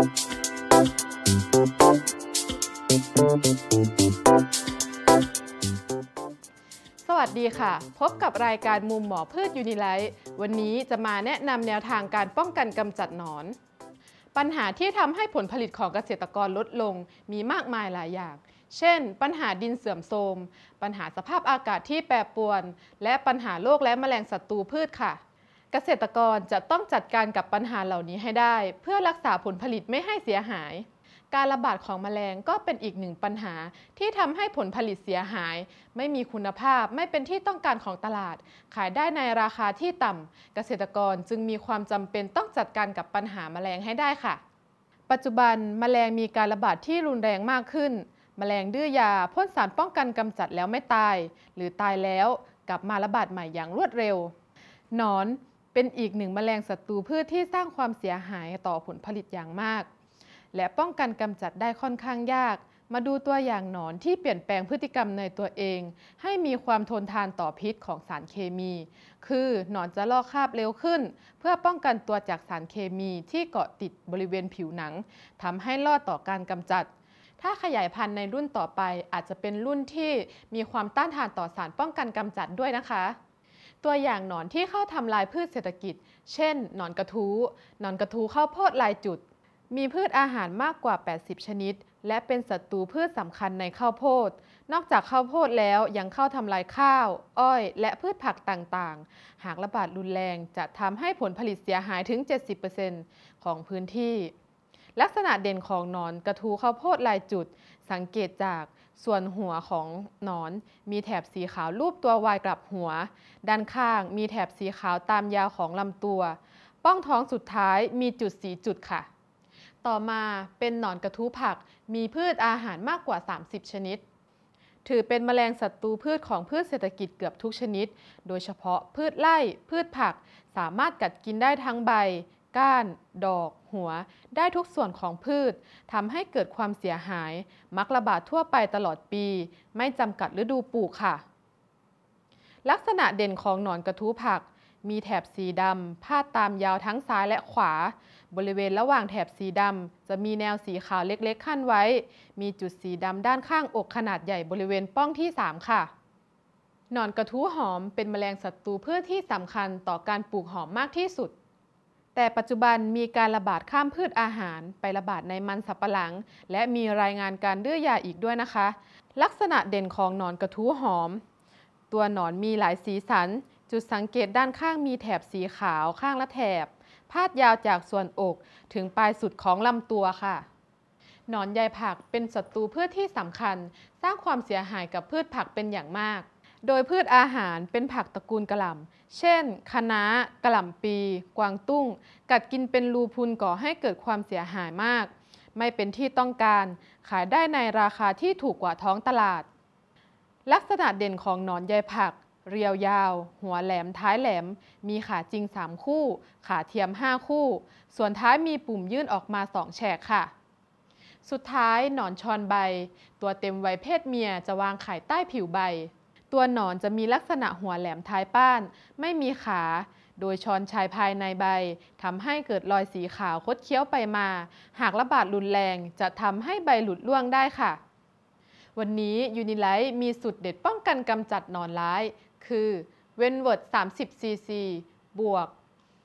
สวัสดีค่ะ พบกับรายการมุมหมอพืชยูนิไลท์วันนี้จะมาแนะนำแนวทางการป้องกันกำจัดหนอน ปัญหาที่ทำให้ผลผลิตของเกษตรกรลดลงมีมากมายหลายอย่าง เช่นปัญหาดินเสื่อมโทรม ปัญหาสภาพอากาศที่แปรปรวน และปัญหาโรคและแมลงศัตรูพืชค่ะเกษตรกรจะต้องจัดการกับปัญหาเหล่านี้ให้ได้ เพื่อรักษาผลผลิตไม่ให้เสียหาย การระบาดของแมลงก็เป็นอีกหนึ่งปัญหาที่ทำให้ผลผลิตเสียหาย ไม่มีคุณภาพไม่เป็นที่ต้องการของตลาด ขายได้ในราคาที่ต่ำเกษตรกรจึงมีความจำเป็นต้องจัดการกับปัญหาแมลงให้ได้ค่ะ ปัจจุบัน แมลงมีการระบาดที่รุนแรงมากขึ้น แมลงดื้อยาพ่นสารป้องกันกำจัดแล้วไม่ตาย หรือตายแล้วกลับมาระบาดใหม่อย่างรวดเร็วหนอนเป็นอีกหนึ่งแมลงศัตรูพืชที่สร้างความเสียหายต่อผลผลิตอย่างมาก และป้องกันกำจัดได้ค่อนข้างยาก มาดูตัวอย่างหนอนที่เปลี่ยนแปลงพฤติกรรมในตัวเอง ให้มีความทนทานต่อพิษของสารเคมี คือหนอนจะลอกคราบเร็วขึ้น เพื่อป้องกันตัวจากสารเคมีที่เกาะติดบริเวณผิวหนังทำให้รอดต่อการกำจัด ถ้าขยายพันธุ์ในรุ่นต่อไปอาจจะเป็นรุ่นที่มีความต้านทานต่อสารป้องกันกำจัดด้วยนะคะตัวอย่างหนอนที่เข้าทำลายพืชเศรษฐกิจ เช่น หนอนกระทู้หนอนกระทู้ข้าวโพดลายจุด มีพืชอาหารมากกว่า 80 ชนิด และเป็นศัตรูพืชสำคัญในข้าวโพด นอกจากข้าวโพดแล้ว ยังเข้าทำลายข้าว อ้อย และพืชผักต่างๆ หากระบาดรุนแรง จะทำให้ผลผลิตเสียหายถึง 70%ของพื้นที่ลักษณะเด่นของหนอนกระทูข้าวโพดลายจุด สังเกตจากส่วนหัวของหนอนมีแถบสีขาวรูปตัววายกลับหัว ด้านข้างมีแถบสีขาวตามยาวของลำตัว ป้องท้องสุดท้ายมีจุดสีจุดค่ะ ต่อมาเป็นหนอนกระทูผักมีพืชอาหารมากกว่า 30 ชนิด ถือเป็นแมลงศัตรูพืชของพืชเศรษฐกิจเกือบทุกชนิด โดยเฉพาะพืชไร่พืชผักสามารถกัดกินได้ทั้งใบก้าน ดอก หัว ได้ทุกส่วนของพืช ทำให้เกิดความเสียหาย มักระบาดทั่วไปตลอดปี ไม่จำกัดฤดูปลูกค่ะ ลักษณะเด่นของหนอนกระทู้ผัก มีแถบสีดำพาดตามยาวทั้งซ้ายและขวา บริเวณระหว่างแถบสีดำจะมีแนวสีขาวเล็กๆขั้นไว้ มีจุดสีดำด้านข้างอกขนาดใหญ่บริเวณป้องที่ 3 ค่ะ หนอนกระทู้หอมเป็นแมลงศัตรูพืชที่สำคัญต่อการปลูกหอมมากที่สุดแต่ปัจจุบันมีการระบาดข้ามพืชอาหาร ไประบาดในมันสับปะหลัง และมีรายงานการดื้อยาอีกด้วยนะคะ ลักษณะเด่นของหนอนกระทู้หอม ตัวหนอนมีหลายสีสัน จุดสังเกตด้านข้างมีแถบสีขาวข้างละแถบพาดยาวจากส่วนอก ถึงปลายสุดของลำตัวค่ะ หนอนใยผักเป็นศัตรูพืชที่สำคัญ สร้างความเสียหายกับพืชผักเป็นอย่างมากโดยพืชอาหารเป็นผักตระกูลกระหล่ำเช่น คะน้า กระหล่ำปี กวางตุ้ง กัดกินเป็นรูพุนก่อให้เกิดความเสียหายมาก ไม่เป็นที่ต้องการ ขายได้ในราคาที่ถูกกว่าท้องตลาด ลักษณะเด่นของหนอนใยผัก เรียวยาว หัวแหลมท้ายแหลม มีขาจริง 3 คู่ ขาเทียม 5 คู่ ส่วนท้ายมีปุ่มยื่นออกมา 2แฉกค่ะ สุดท้าย หนอนชอนใบ ตัวเต็มวัยเพศเมียจะวางไข่ใต้ผิวใบตัวหนอนจะมีลักษณะหัวแหลมท้ายป้าน ไม่มีขา โดยชอนชายภายในใบทำให้เกิดรอยสีขาวคดเคี้ยวไปมา หากระบาดรุนแรงจะทำให้ใบหลุดร่วงได้ค่ะ วันนี้ยูนิไลท์มีสูตรเด็ดป้องกันกำจัดหนอนร้ายคือเวนเวิร์ด30ซีซีบวก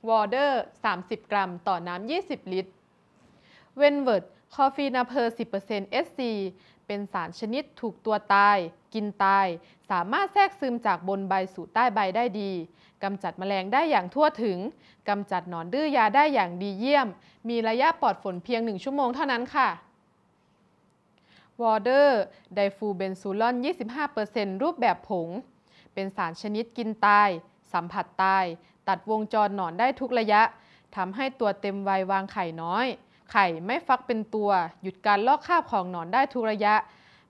วอเดอร์30 กรัมต่อน้ำ20 ลิตรเวนเวิร์ด คอฟีนาเพอร์ 10% SC เป็นสารชนิดถูกตัวตาย กินตาย สามารถแทรกซึมจากบนใบ สู่ใต้ใบได้ดี กำจัดแมลงได้อย่างทั่วถึง กำจัดหนอนดื้อยาได้อย่างดีเยี่ยม มีระยะปลอดฝนเพียง 1 ชั่วโมงเท่านั้นค่ะ วอเดอร์ ไดฟูเบนซูลอน 25%รูปแบบผง เป็นสารชนิดกินตาย สัมผัสตาย ตัดวงจรหนอนได้ทุกระยะทำให้ตัวเต็มวัยวางไข่น้อยไข่ไม่ฟักเป็นตัว หยุดการลอกคราบของหนอนได้ทุกระยะ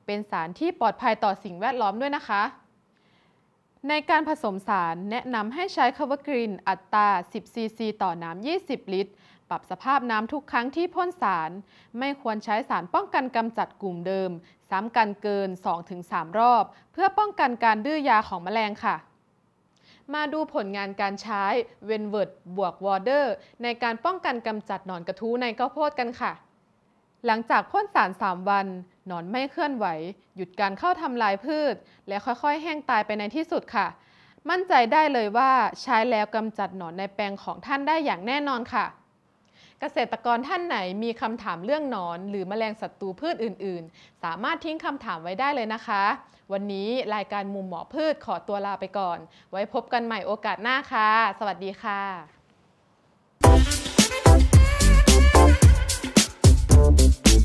เป็นสารที่ปลอดภัยต่อสิ่งแวดล้อมด้วยนะคะ ในการผสมสารแนะนำให้ใช้คาวอกรีนอัตรา 10ซีซีต่อน้ำ 20 ลิตร ปรับสภาพน้ำทุกครั้งที่พ่นสาร ไม่ควรใช้สารป้องกันกำจัดกลุ่มเดิมซ้ำกันเกิน 2-3 รอบ เพื่อป้องกันการดื้อยาของแมลงค่ะมาดูผลงานการใช้เวนเวิร์ดบวกวอเดอร์ในการป้องกันกำจัดหนอนกระทู้ในข้าวโพดกันค่ะ หลังจากพ่นสาร 3 วันหนอนไม่เคลื่อนไหว หยุดการเข้าทำลายพืช และค่อยๆ แห้งตายไปในที่สุดค่ะ มั่นใจได้เลยว่าใช้แล้วกำจัดหนอนในแปลงของท่านได้อย่างแน่นอนค่ะเกษตรกรท่านไหนมีคำถามเรื่องนอน หรือมแมลงศัตรูพืชอื่นๆ สามารถทิ้งคำถามไว้ได้เลยนะคะ วันนี้รายการมุมหมอพืชขอตัวลาไปก่อน ไว้พบกันใหม่โอกาสหน้าค่ะ สวัสดีค่ะ